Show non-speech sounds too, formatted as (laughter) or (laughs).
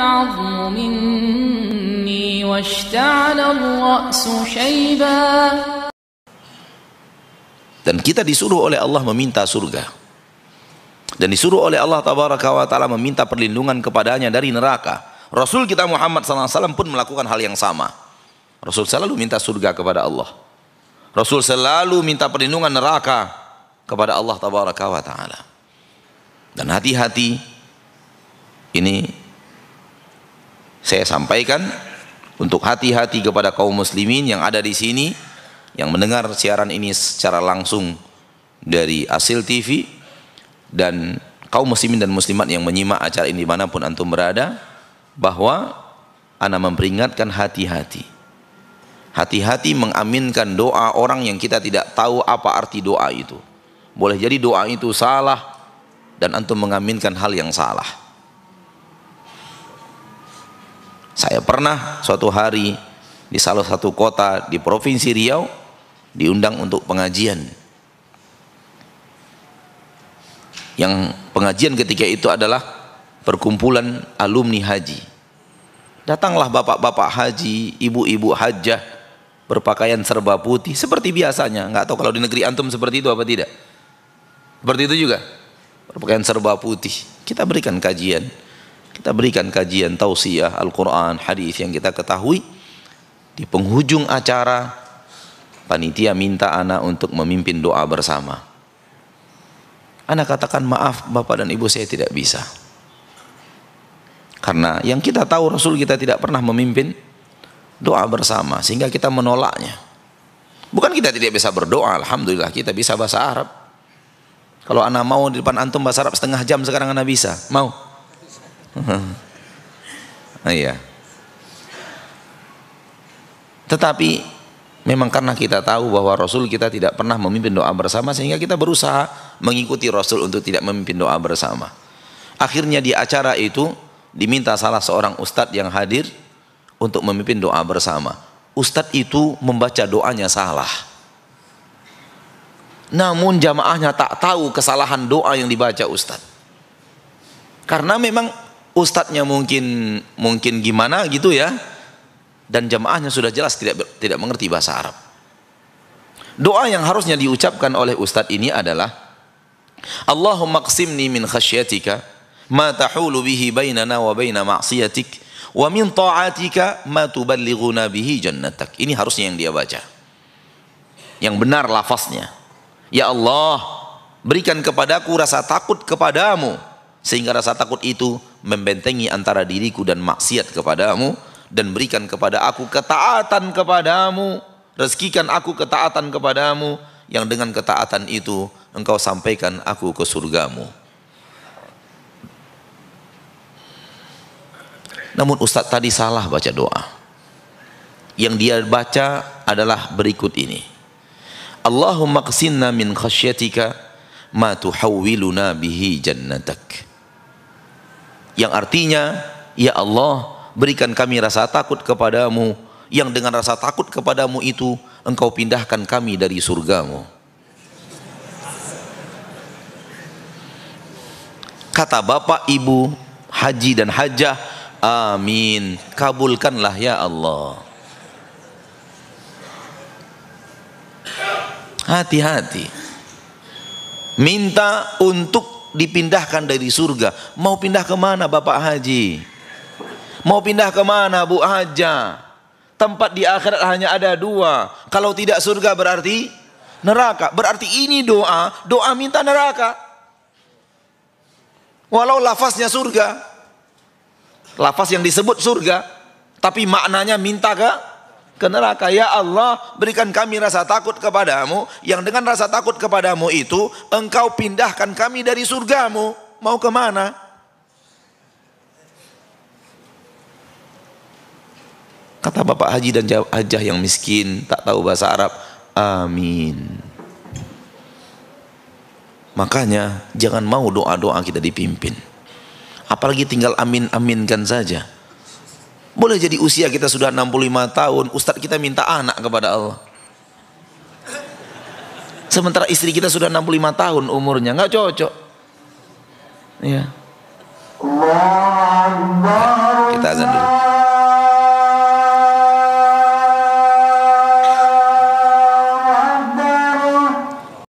العظم مني واشتعل الرأس شيبا dan kita disuruh oleh Allah meminta surga dan disuruh oleh Allah tabaraka wa taala meminta perlindungan kepadanya dari neraka Rasul kita Muhammad SAW pun melakukan hal yang sama Rasul selalu minta surga kepada Allah Rasul selalu minta perlindungan neraka kepada Allah tabaraka wa taala dan hati-hati ini saya sampaikan untuk hati-hati kepada kaum muslimin yang ada di sini yang mendengar siaran ini secara langsung dari Asil TV dan kaum muslimin dan muslimat yang menyimak acara ini dimanapun antum berada bahwa ana memperingatkan hati-hati hati-hati mengaminkan doa orang yang kita tidak tahu apa arti doa itu boleh jadi doa itu salah dan antum mengaminkan hal yang salah Saya pernah suatu hari di salah satu kota di Provinsi Riau diundang untuk pengajian. Yang pengajian ketika itu adalah perkumpulan alumni haji. Datanglah bapak-bapak haji, ibu-ibu hajah berpakaian serba putih seperti biasanya. Nggak tahu kalau di negeri antum seperti itu apa tidak. Seperti itu juga. Berpakaian serba putih. Kita berikan kajian kita berikan kajian tausiah Al-Quran, hadis yang kita ketahui. Di penghujung acara, panitia minta anak untuk memimpin doa bersama. Anak katakan maaf bapak dan ibu saya tidak bisa. Karena yang kita tahu Rasul kita tidak pernah memimpin doa bersama. Sehingga kita menolaknya. Bukan kita tidak bisa berdoa, Alhamdulillah kita bisa bahasa Arab. Kalau anak mau di depan antum bahasa Arab setengah jam sekarang anak bisa. Mau? (laughs) Ah, iya. Tetapi memang karena kita tahu bahwa Rasul kita tidak pernah memimpin doa bersama sehingga kita berusaha mengikuti Rasul untuk tidak memimpin doa bersama. Akhirnya di acara itu diminta salah seorang ustadz yang hadir untuk memimpin doa bersama. Ustadz itu membaca doanya salah. Namun jamaahnya tak tahu kesalahan doa yang dibaca ustadz. Karena memang ustadznya mungkin mungkin gimana gitu ya dan jamaahnya sudah jelas tidak tidak mengerti bahasa Arab. Doa yang harusnya diucapkan oleh ustadz ini adalah Allahumma qsimni min khasyatika ma tahulu bihi bainana wa baina ma'siyatik wa min ta'atika ma tuballighuna bihi jannatak. Ini harusnya yang dia baca. Yang benar lafaznya. Ya Allah, berikan kepadaku rasa takut kepadamu sehingga rasa takut itu membentengi antara diriku dan maksiat kepadamu dan berikan kepada aku ketaatan kepadamu rezekikan aku ketaatan kepadamu yang dengan ketaatan itu engkau sampaikan aku ke surgamu namun ustaz tadi salah baca doa yang dia baca adalah berikut ini Allahumma qsinna min khasyatika ma tuhawwiluna bihi jannatak yang artinya ya Allah berikan kami rasa takut kepadamu yang dengan rasa takut kepadamu itu engkau pindahkan kami dari surgamu kata bapak ibu haji dan hajah amin kabulkanlah ya Allah hati-hati minta untuk dipindahkan dari surga. Mau pindah kemana, Bapak Haji? Mau pindah kemana, Bu Haja? Tempat di akhirat hanya ada dua. Kalau tidak surga berarti neraka. Berarti ini doa, doa minta neraka. Walau lafaznya surga. Lafaz yang disebut surga, tapi maknanya minta ke ke neraka. Ya Allah, berikan kami rasa takut kepadamu, yang dengan rasa takut kepadamu itu, engkau pindahkan kami dari surgamu. Mau kemana? Kata Bapak Haji dan Hajah yang miskin, tak tahu bahasa Arab. Amin. Makanya jangan mau doa-doa kita dipimpin. Apalagi tinggal amin-aminkan saja boleh jadi usia kita sudah 65 tahun, ustadz kita minta anak kepada Allah. Sementara istri kita sudah 65 tahun umurnya, nggak cocok. Ya.